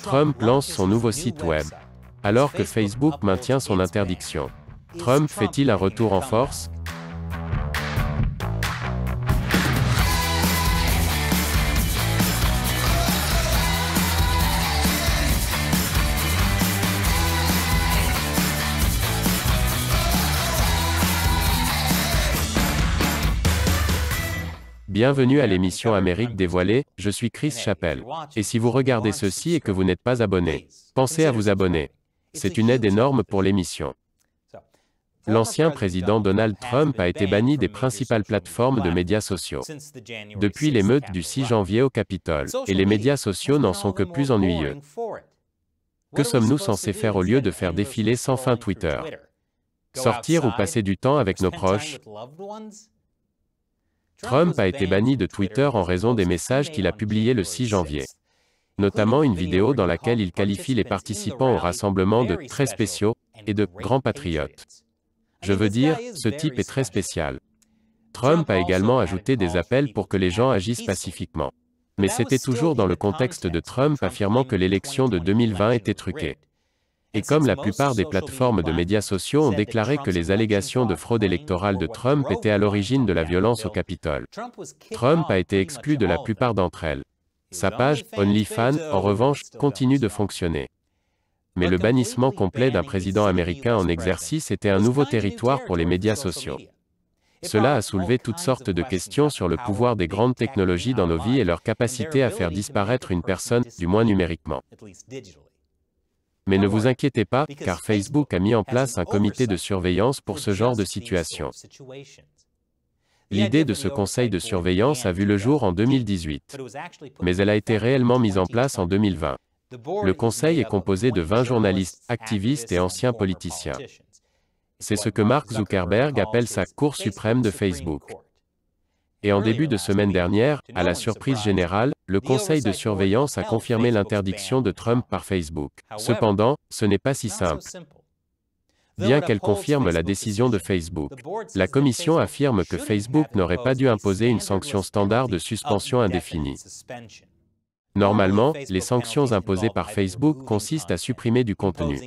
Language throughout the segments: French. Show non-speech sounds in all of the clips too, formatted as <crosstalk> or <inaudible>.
Trump lance son nouveau site web. Alors que Facebook maintient son interdiction. Trump fait-il un retour en force Bienvenue à l'émission Amérique dévoilée, je suis Chris Chappelle. Et si vous regardez ceci et que vous n'êtes pas abonné, pensez à vous abonner. C'est une aide énorme pour l'émission. L'ancien président Donald Trump a été banni des principales plateformes de médias sociaux depuis l'émeute du 6 janvier au Capitole, et les médias sociaux n'en sont que plus ennuyeux. Que sommes-nous censés faire au lieu de faire défiler sans fin Twitter Sortir ou passer du temps avec nos proches Trump a été banni de Twitter en raison des messages qu'il a publiés le 6 janvier. Notamment une vidéo dans laquelle il qualifie les participants au rassemblement de très spéciaux et de grands patriotes. Je veux dire, ce type est très spécial. Trump a également ajouté des appels pour que les gens agissent pacifiquement. Mais c'était toujours dans le contexte de Trump affirmant que l'élection de 2020 était truquée. Et comme la plupart des plateformes de médias sociaux ont déclaré que les allégations de fraude électorale de Trump étaient à l'origine de la violence au Capitole, Trump a été exclu de la plupart d'entre elles. Sa page, OnlyFans, en revanche, continue de fonctionner. Mais le bannissement complet d'un président américain en exercice était un nouveau territoire pour les médias sociaux. Cela a soulevé toutes sortes de questions sur le pouvoir des grandes technologies dans nos vies et leur capacité à faire disparaître une personne, du moins numériquement. Mais ne vous inquiétez pas, car Facebook a mis en place un comité de surveillance pour ce genre de situation. L'idée de ce conseil de surveillance a vu le jour en 2018, mais elle a été réellement mise en place en 2020. Le conseil est composé de 20 journalistes, activistes et anciens politiciens. C'est ce que Mark Zuckerberg appelle sa Cour suprême de Facebook. Et en début de semaine dernière, à la surprise générale, le Conseil de surveillance a confirmé l'interdiction de Trump par Facebook. Cependant, ce n'est pas si simple. Bien qu'elle confirme la décision de Facebook, la commission affirme que Facebook n'aurait pas dû imposer une sanction standard de suspension indéfinie. Normalement, les sanctions imposées par Facebook consistent à supprimer du contenu,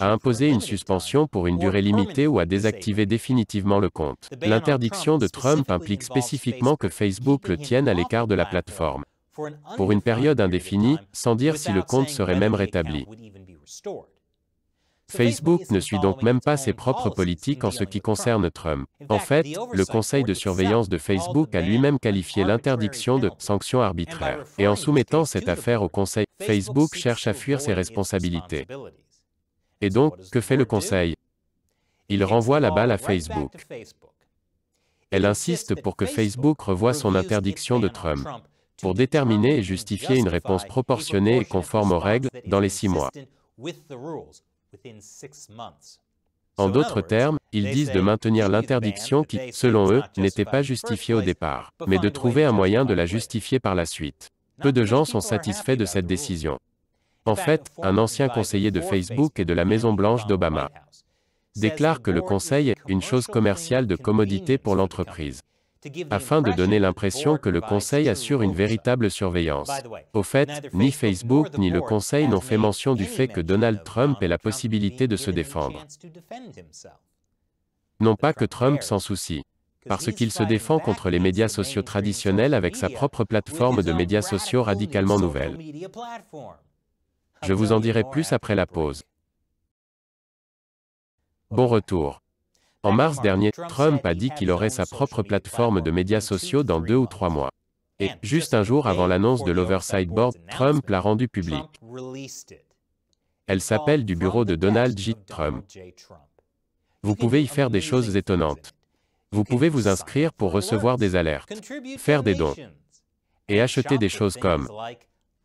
à imposer une suspension pour une durée limitée ou à désactiver définitivement le compte. L'interdiction de Trump implique spécifiquement que Facebook le tienne à l'écart de la plateforme, pour une période indéfinie, sans dire si le compte serait même rétabli. Facebook ne suit donc même pas ses propres politiques en ce qui concerne Trump. En fait, le Conseil de surveillance de Facebook a lui-même qualifié l'interdiction de sanction arbitraire. Et en soumettant cette affaire au Conseil, Facebook cherche à fuir ses responsabilités. Et donc, que fait le Conseil Il renvoie la balle à Facebook. Elle insiste pour que Facebook revoie son interdiction de Trump pour déterminer et justifier une réponse proportionnée et conforme aux règles dans les six mois. En d'autres termes, ils disent de maintenir l'interdiction qui, selon eux, n'était pas justifiée au départ, mais de trouver un moyen de la justifier par la suite. Peu de gens sont satisfaits de cette décision. En fait, un ancien conseiller de Facebook et de la Maison Blanche d'Obama déclare que le conseil est une chose commerciale de commodité pour l'entreprise afin de donner l'impression que le Conseil assure une véritable surveillance. Au fait, ni Facebook ni le Conseil n'ont fait mention du fait que Donald Trump ait la possibilité de se défendre. Non pas que Trump s'en soucie, parce qu'il se défend contre les médias sociaux traditionnels avec sa propre plateforme de médias sociaux radicalement nouvelle. Je vous en dirai plus après la pause. Bon retour. En mars dernier, Trump a dit qu'il aurait sa propre plateforme de médias sociaux dans deux ou trois mois. Et, juste un jour avant l'annonce de l'Oversight Board, Trump l'a rendue publique. Elle s'appelle du bureau de Donald J. Trump. Vous pouvez y faire des choses étonnantes. Vous pouvez vous inscrire pour recevoir des alertes, faire des dons et acheter des choses comme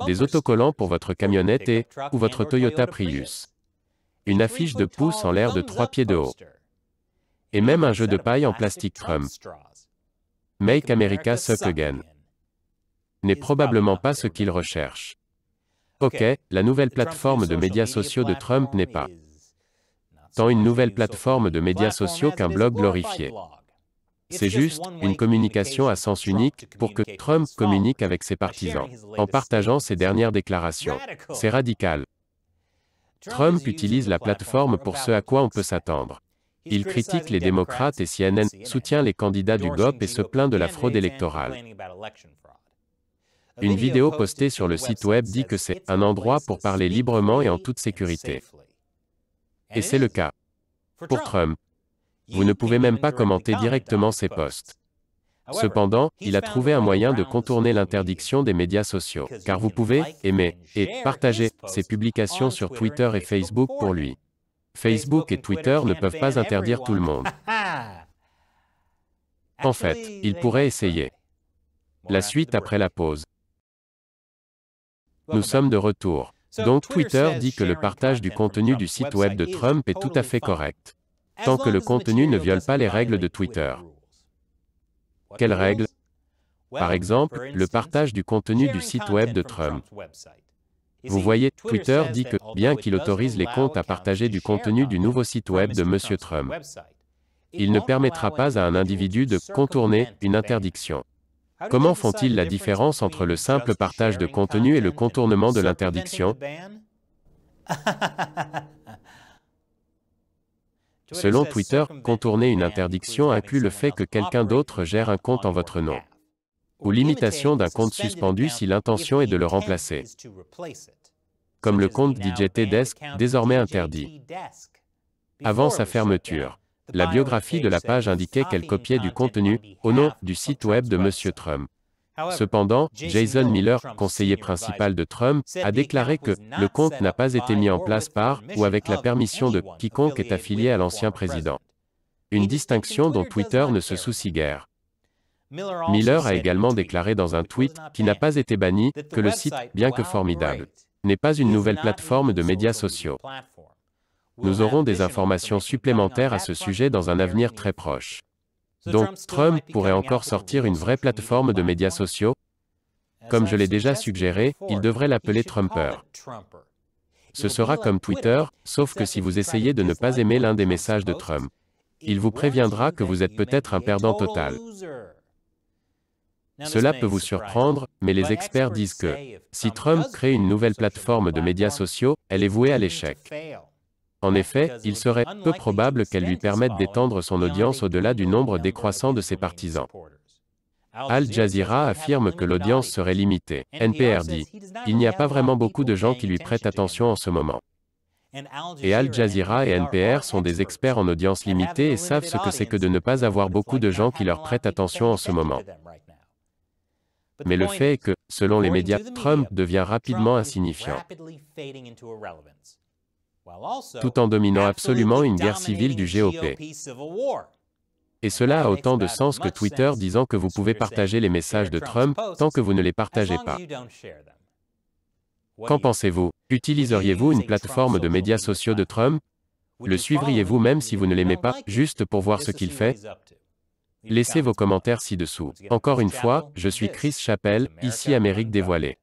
des autocollants pour votre camionnette et ou votre Toyota Prius, une affiche de pouce en l'air de trois pieds de haut et même un jeu de paille en plastique Trump. Make America Suck Again n'est probablement pas ce qu'il recherche. Ok, la nouvelle plateforme de médias sociaux de Trump n'est pas tant une nouvelle plateforme de médias sociaux qu'un blog glorifié. C'est juste une communication à sens unique pour que Trump communique avec ses partisans en partageant ses dernières déclarations. C'est radical. Trump utilise la plateforme pour ce à quoi on peut s'attendre. Il critique les démocrates et CNN, soutient les candidats du GOP et se plaint de la fraude électorale. Une vidéo postée sur le site web dit que c'est un endroit pour parler librement et en toute sécurité. Et c'est le cas. Pour Trump, vous ne pouvez même pas commenter directement ses posts. Cependant, il a trouvé un moyen de contourner l'interdiction des médias sociaux, car vous pouvez aimer et partager ses publications sur Twitter et Facebook pour lui. Facebook et Twitter ne peuvent pas interdire tout le monde. <laughs> En fait, ils pourraient essayer. La suite après la pause. Nous sommes de retour. Donc Twitter dit que le partage du contenu du site web de Trump est tout à fait correct. Tant que le contenu ne viole pas les règles de Twitter. Quelles règles Par exemple, le partage du contenu du site web de Trump. Vous voyez, Twitter dit que, bien qu'il autorise les comptes à partager du contenu du nouveau site web de M. Trump, il ne permettra pas à un individu de contourner une interdiction. Comment font-ils la différence entre le simple partage de contenu et le contournement de l'interdiction Selon Twitter, contourner une interdiction inclut le fait que quelqu'un d'autre gère un compte en votre nom ou l'imitation d'un compte suspendu si l'intention est de le remplacer. Comme le compte DJT Desk, désormais interdit. Avant sa fermeture, la biographie de la page indiquait qu'elle copiait du contenu, au nom, du site web de M. Trump. Cependant, Jason Miller, conseiller principal de Trump, a déclaré que le compte n'a pas été mis en place par ou avec la permission de quiconque est affilié à l'ancien président. Une distinction dont Twitter ne se soucie guère. Miller a également déclaré dans un tweet, qui n'a pas été banni, que le site, bien que formidable, n'est pas une nouvelle plateforme de médias sociaux. Nous aurons des informations supplémentaires à ce sujet dans un avenir très proche. Donc, Trump pourrait encore sortir une vraie plateforme de médias sociaux. Comme je l'ai déjà suggéré, il devrait l'appeler Trumper. Ce sera comme Twitter, sauf que si vous essayez de ne pas aimer l'un des messages de Trump, il vous préviendra que vous êtes peut-être un perdant total. Cela peut vous surprendre, mais les experts disent que si Trump crée une nouvelle plateforme de médias sociaux, elle est vouée à l'échec. En effet, il serait peu probable qu'elle lui permette d'étendre son audience au-delà du nombre décroissant de ses partisans. Al Jazeera affirme que l'audience serait limitée. NPR dit, il n'y a pas vraiment beaucoup de gens qui lui prêtent attention en ce moment. Et Al Jazeera et NPR sont des experts en audience limitée et savent ce que c'est que de ne pas avoir beaucoup de gens qui leur prêtent attention en ce moment. Mais le fait est que, selon les médias, Trump devient rapidement insignifiant, tout en dominant absolument une guerre civile du GOP. Et cela a autant de sens que Twitter disant que vous pouvez partager les messages de Trump tant que vous ne les partagez pas. Qu'en pensez-vous Utiliseriez-vous une plateforme de médias sociaux de Trump Le suivriez-vous même si vous ne l'aimez pas, juste pour voir ce qu'il fait Laissez vos commentaires ci-dessous. Encore une fois, je suis Chris Chappelle, ici Amérique dévoilée.